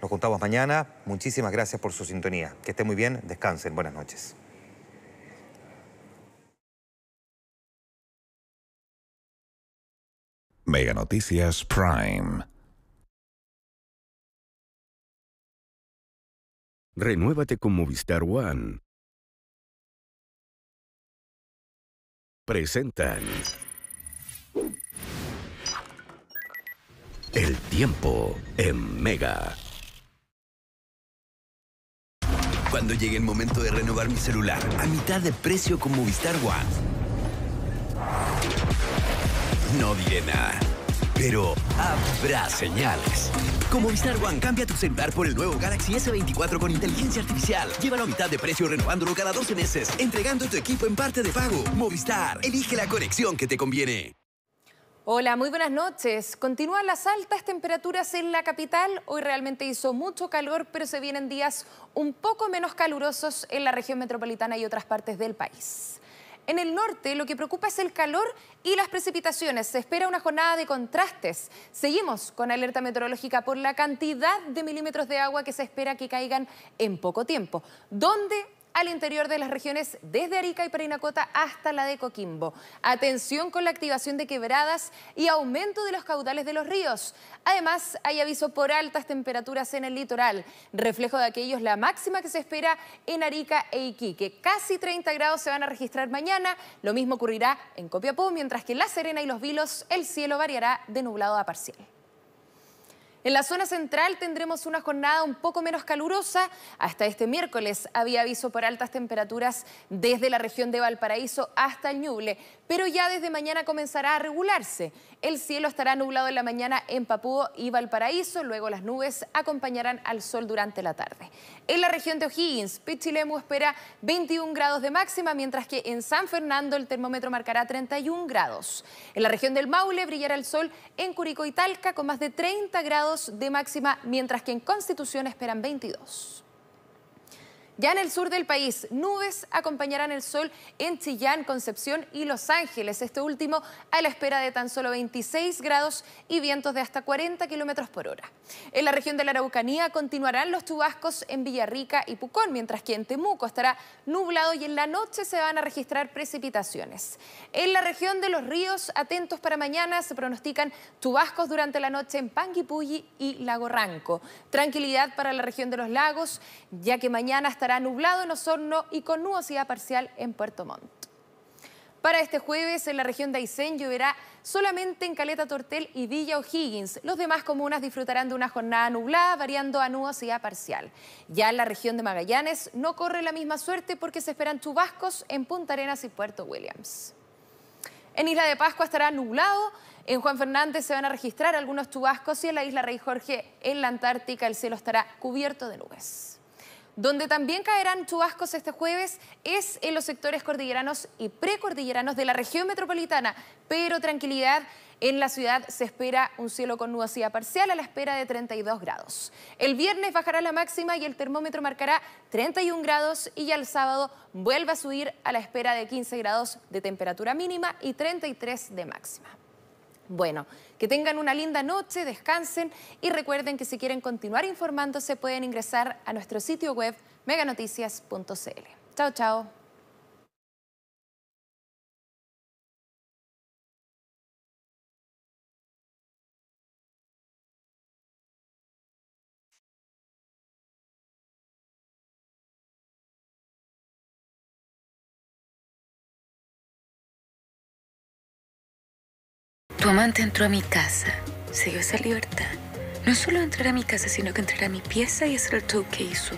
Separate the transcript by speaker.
Speaker 1: Nos contamos mañana. Muchísimas gracias por su sintonía. Que esté muy bien, descansen. Buenas noches. Mega Noticias Prime. Renuévate con Movistar One. Presentan. El tiempo en Mega. Cuando llegue el momento de renovar mi celular a mitad de precio con Movistar One. No diré nada. Pero habrá señales. Con Movistar One, cambia tu celular por el nuevo Galaxy S24 con inteligencia artificial. Llévalo a mitad de precio renovándolo cada 12 meses, entregando tu equipo en parte de pago. Movistar, elige la conexión que te conviene. Hola, muy buenas noches. Continúan las altas temperaturas en la capital. Hoy realmente hizo mucho calor, pero se vienen días un poco menos calurosos en la región metropolitana y otras partes del país. En el norte lo que preocupa es el calor y las precipitaciones. Se espera una jornada de contrastes. Seguimos con alerta meteorológica por la cantidad de milímetros de agua que se espera que caigan en poco tiempo. ¿Dónde al interior de las regiones desde Arica y Parinacota hasta la de Coquimbo. Atención con la activación de quebradas y aumento de los caudales de los ríos. Además, hay aviso por altas temperaturas en el litoral, reflejo de aquellos la máxima que se espera en Arica e Iquique. Casi 30 grados se van a registrar mañana, lo mismo ocurrirá en Copiapó, mientras que en La Serena y Los Vilos el cielo variará de nublado a parcial. En la zona central tendremos una jornada un poco menos calurosa. Hasta este miércoles había aviso por altas temperaturas desde la región de Valparaíso hasta el Ñuble, pero ya desde mañana comenzará a regularse. El cielo estará nublado en la mañana en Papúo y Valparaíso, luego las nubes acompañarán al sol durante la tarde. En la región de O'Higgins, Pichilemu espera 21 grados de máxima, mientras que en San Fernando el termómetro marcará 31 grados. En la región del Maule brillará el sol en Curicó y Talca con más de 30 grados de máxima, mientras que en Constitución esperan 22. Ya en el sur del país, nubes acompañarán el sol en Chillán, Concepción y Los Ángeles. Este último a la espera de tan solo 26 grados y vientos de hasta 40 kilómetros por hora. En la región de la Araucanía continuarán los chubascos en Villarrica y Pucón, mientras que en Temuco estará nublado y en la noche se van a registrar precipitaciones. En la región de los ríos, atentos para mañana, se pronostican chubascos durante la noche en Panguipulli y Lago Ranco. Tranquilidad para la región de los lagos, ya que mañana estará estará nublado en Osorno y con nubosidad parcial en Puerto Montt. Para este jueves en la región de Aysén lloverá solamente en Caleta Tortel y Villa O'Higgins. Los demás comunas disfrutarán de una jornada nublada variando a nubosidad parcial. Ya en la región de Magallanes no corre la misma suerte porque se esperan chubascos en Punta Arenas y Puerto Williams. En Isla de Pascua estará nublado, en Juan Fernández se van a registrar algunos chubascos y en la Isla Rey Jorge, en la Antártica, el cielo estará cubierto de nubes. Donde también caerán chubascos este jueves es en los sectores cordilleranos y precordilleranos de la región metropolitana, pero tranquilidad. En la ciudad se espera un cielo con nubosidad parcial a la espera de 32 grados. El viernes bajará la máxima y el termómetro marcará 31 grados y el sábado vuelve a subir a la espera de 15 grados de temperatura mínima y 33 de máxima. Bueno, que tengan una linda noche, descansen y recuerden que si quieren continuar informándose pueden ingresar a nuestro sitio web meganoticias.cl. Chao, chao. Tu amante entró a mi casa, se dio esa libertad. No solo entrar a mi casa, sino que entrar a mi pieza y hacer el que hizo.